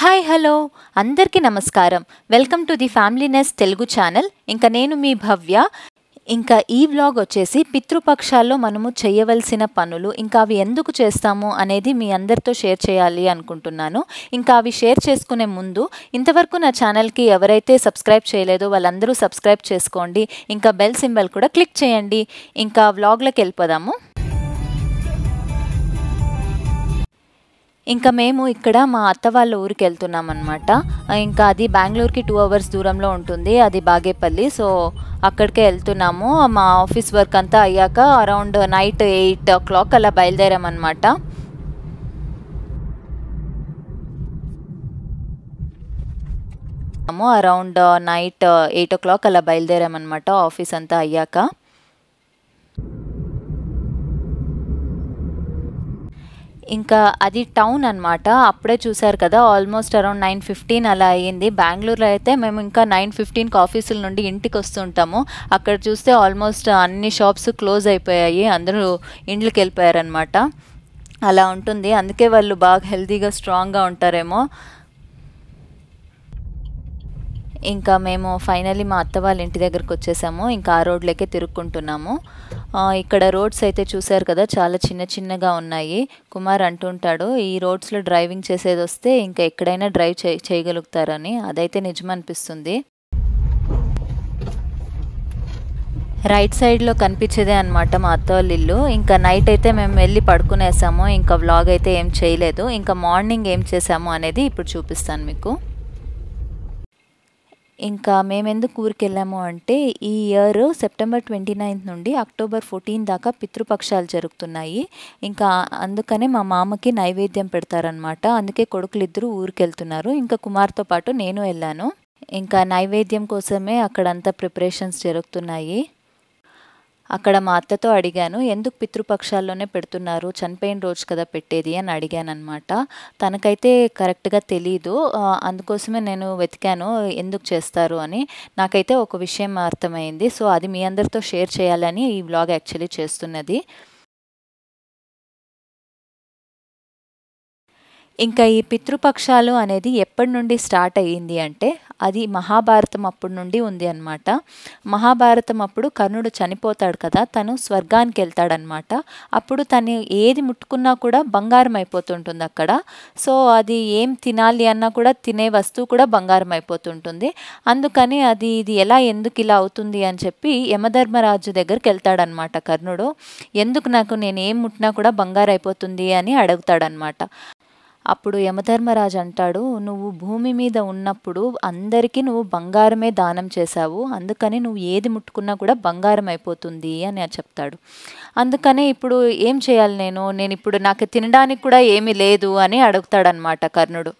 hi hello అందరికీ నమస్కారం welcome to the family ness Telugu channel ఇంకా నేను మీ భవ్య ఇంకా ఈ వ్లాగ్ వచ్చేసి పితృపక్షాల్లో మనము చేయవలసిన పనులు ఇంకా అవి ఎందుకు చేస్తాము అనేది మీ అందరితో షేర్ చేయాలి అనుకుంటున్నాను ఇంకా అవి షేర్ చేసుకునే ముందు ఇంతవరకు నా ఛానల్కి ఎవరైతే సబ్స్క్రైబ్ చేయలేదో వాళ్ళందరూ సబ్స్క్రైబ్ చేసుకోండి ఇంకా బెల్ సింబల్ కూడా క్లిక్ చేయండి ఇంకా వ్లాగ్లోకి వెళ్ళిపోదాము ఇంకా మేము ఇక్కడ మా అత్త వాళ్ళ ఊరికి వెళ్తున్నాం అనమాట ఇంకా అది బెంగళూరుకి టూ అవర్స్ దూరంలో ఉంటుంది అది బాగేపల్లి సో అక్కడికే వెళ్తున్నాము మా ఆఫీస్ వర్క్ అంతా అయ్యాక around night eight o'clock అలా బయలుదేరామన్నమాట around night eight o'clock అలా బయలుదేరామన్నమాట ఆఫీస్ అంతా అయ్యాక ఇంకా అది టౌన్ అనమాట అప్పుడే చూసారు కదా ఆల్మోస్ట్ అరౌండ్ నైన్ ఫిఫ్టీన్ అలా అయ్యింది బెంగళూరులో అయితే మేము ఇంకా నైన్ ఫిఫ్టీన్కి ఆఫీసుల నుండి ఇంటికి వస్తుంటాము అక్కడ చూస్తే ఆల్మోస్ట్ అన్ని షాప్స్ క్లోజ్ అయిపోయాయి అందరూ ఇండ్లకి వెళ్ళిపోయారనమాట అలా ఉంటుంది అందుకే వాళ్ళు బాగా హెల్తీగా స్ట్రాంగ్గా ఉంటారేమో ఇంకా మేము ఫైనలీ మా అత్త వాళ్ళ ఇంటి దగ్గరకు వచ్చేసాము ఇంకా ఆ రోడ్లకే తిరుక్కుంటున్నాము ఇక్కడ రోడ్స్ అయితే చూశారు కదా చాలా చిన్న చిన్నగా ఉన్నాయి కుమార్ అంటుంటాడు ఈ రోడ్స్లో డ్రైవింగ్ చేసేది వస్తే ఇంకా ఎక్కడైనా డ్రైవ్ చే చేయగలుగుతారని అదైతే నిజం అనిపిస్తుంది రైట్ సైడ్లో కనిపించేదే అనమాట మా అత్త వాళ్ళ ఇల్లు ఇంకా నైట్ అయితే మేము వెళ్ళి పడుకునేసాము ఇంకా వ్లాగ్ అయితే ఏం చేయలేదు ఇంకా మార్నింగ్ ఏం చేసాము అనేది ఇప్పుడు చూపిస్తాను మీకు ఇంకా మేమెందుకు ఊరికెళ్ళాము అంటే ఈ ఇయర్ సెప్టెంబర్ ట్వంటీ నైన్త్ నుండి అక్టోబర్ ఫోర్టీన్ దాకా పితృపక్షాలు జరుగుతున్నాయి ఇంకా అందుకనే మా మామకి నైవేద్యం పెడతారనమాట అందుకే కొడుకులిద్దరూ ఊరికెళ్తున్నారు ఇంకా కుమార్తో పాటు నేను వెళ్ళాను ఇంకా నైవేద్యం కోసమే అక్కడంతా ప్రిపరేషన్స్ జరుగుతున్నాయి అక్కడ మా అత్తతో అడిగాను ఎందుకు పితృపక్షాల్లోనే పెడుతున్నారు చనిపోయిన రోజు కదా పెట్టేది అని అడిగాను అనమాట తనకైతే కరెక్ట్గా తెలీదు అందుకోసమే నేను వెతికాను ఎందుకు చేస్తారు అని నాకైతే ఒక విషయం అర్థమైంది సో అది మీ అందరితో షేర్ చేయాలని ఈ వ్లాగ్ యాక్చువల్లీ చేస్తున్నది ఇంకా ఈ పితృపక్షాలు అనేది ఎప్పటి నుండి స్టార్ట్ అయ్యింది అంటే అది మహాభారతం అప్పుడు నుండి ఉంది అనమాట మహాభారతం అప్పుడు కర్ణుడు చనిపోతాడు కదా తను స్వర్గానికి వెళ్తాడనమాట అప్పుడు తను ఏది ముట్టుకున్నా కూడా బంగారం అయిపోతుంటుంది అక్కడ సో అది ఏం తినాలి అన్నా కూడా తినే వస్తువు కూడా బంగారం అయిపోతుంటుంది అందుకని అది ఇది ఎలా ఎందుకు ఇలా అవుతుంది అని చెప్పి యమధర్మరాజు దగ్గరికి వెళ్తాడనమాట కర్ణుడు ఎందుకు నాకు నేను ఏం ముట్టినా కూడా బంగారం అయిపోతుంది అని అడుగుతాడనమాట అప్పుడు యమధర్మరాజు అంటాడు నువ్వు భూమి మీద ఉన్నప్పుడు అందరికీ నువ్వు బంగారమే దానం చేశావు అందుకని నువ్వు ఏది ముట్టుకున్నా కూడా బంగారం అయిపోతుంది అని చెప్తాడు అందుకనే ఇప్పుడు ఏం చేయాలి నేను నేను ఇప్పుడు నాకు తినడానికి కూడా ఏమీ లేదు అని అడుగుతాడనమాట కర్ణుడు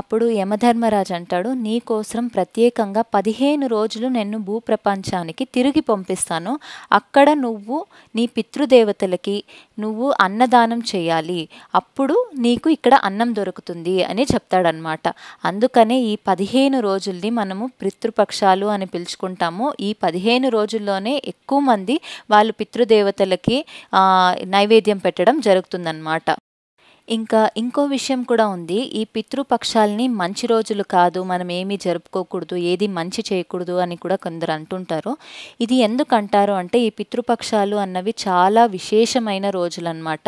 అప్పుడు యమధర్మరాజు అంటాడు నీకోసం ప్రత్యేకంగా పదిహేను రోజులు నేను భూప్రపంచానికి తిరిగి పంపిస్తాను అక్కడ నువ్వు నీ పితృదేవతలకి నువ్వు అన్నదానం చేయాలి అప్పుడు నీకు ఇక్కడ అన్నం దొరుకుతుంది అని చెప్తాడనమాట అందుకనే ఈ పదిహేను రోజుల్ని మనము పితృపక్షాలు అని పిలుచుకుంటాము ఈ పదిహేను రోజుల్లోనే ఎక్కువ మంది వాళ్ళు పితృదేవతలకి నైవేద్యం పెట్టడం జరుగుతుందన్నమాట ఇంకా ఇంకో విషయం కూడా ఉంది ఈ పితృపక్షాలని మంచి రోజులు కాదు మనం ఏమీ జరుపుకోకూడదు ఏది మంచి చేయకూడదు అని కూడా కొందరు అంటుంటారు ఇది ఎందుకంటారు అంటే ఈ పితృపక్షాలు అన్నవి చాలా విశేషమైన రోజులు అనమాట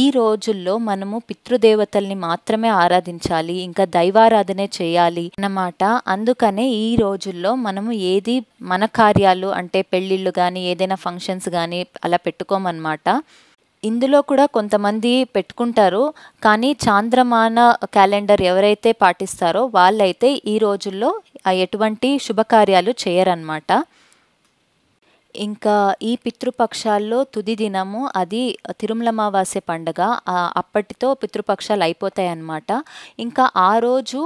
ఈ రోజుల్లో మనము పితృదేవతల్ని మాత్రమే ఆరాధించాలి ఇంకా దైవారాధనే చేయాలి అన్నమాట అందుకనే ఈ రోజుల్లో మనము ఏది మన కార్యాలు అంటే పెళ్ళిళ్ళు కానీ ఏదైనా ఫంక్షన్స్ కానీ అలా పెట్టుకోమన్నమాట ఇందులో కూడా కొంతమంది పెట్టుకుంటారు కానీ చాంద్రమాన క్యాలెండర్ ఎవరైతే పాటిస్తారో వాళ్ళైతే ఈ రోజుల్లో ఎటువంటి శుభకార్యాలు చేయరన్నమాట ఇంకా ఈ పితృపక్షాల్లో తుది దినము అది తిరుమలమావాస్య పండుగ అప్పటితో పితృపక్షాలు అయిపోతాయి అన్నమాట ఇంకా ఆ రోజు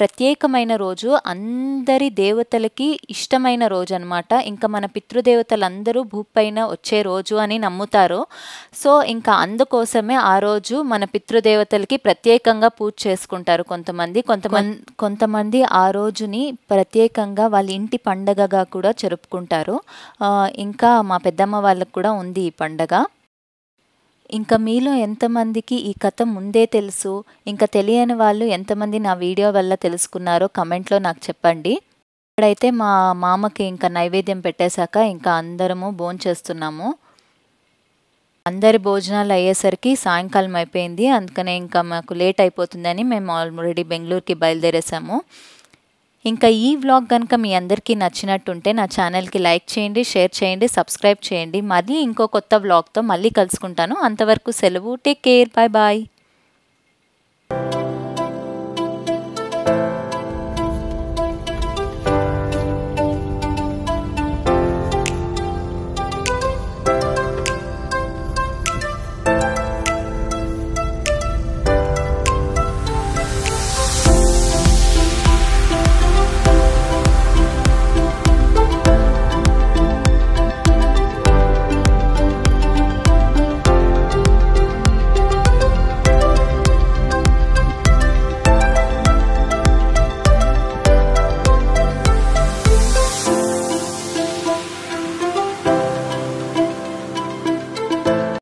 ప్రత్యేకమైన రోజు అందరి దేవతలకి ఇష్టమైన రోజు అనమాట ఇంకా మన పితృదేవతలందరూ భూపైన వచ్చే రోజు అని నమ్ముతారు సో ఇంకా అందుకోసమే ఆ రోజు మన పితృదేవతలకి ప్రత్యేకంగా పూజ చేసుకుంటారు కొంతమంది కొంతమంది కొంతమంది ఆ రోజుని ప్రత్యేకంగా వాళ్ళ ఇంటి పండగగా కూడా జరుపుకుంటారు ఇంకా మా పెద్దమ్మ వాళ్ళకు కూడా ఉంది ఈ పండగ ఇంకా మీలో ఎంతమందికి ఈ కథ ముందే తెలుసు ఇంకా తెలియని వాళ్ళు ఎంతమంది నా వీడియో వల్ల తెలుసుకున్నారో కమెంట్లో నాకు చెప్పండి ఇక్కడైతే మా మామకి ఇంకా నైవేద్యం పెట్టేశాక ఇంకా అందరము భోంచేస్తున్నాము అందరి భోజనాలు అయ్యేసరికి సాయంకాలం అయిపోయింది అందుకనే ఇంకా మాకు లేట్ అయిపోతుందని మేము ఆల్రెడీ బెంగళూరుకి బయలుదేరేసాము ఇంకా ఈ వ్లాగ్ కనుక మీ అందరికీ నచ్చినట్టుంటే నా ఛానల్కి లైక్ చేయండి షేర్ చేయండి సబ్స్క్రైబ్ చేయండి మరీ ఇంకో కొత్త వ్లాగ్తో మళ్ళీ కలుసుకుంటాను అంతవరకు సెలవు టేక్ కేర్ బాయ్ బాయ్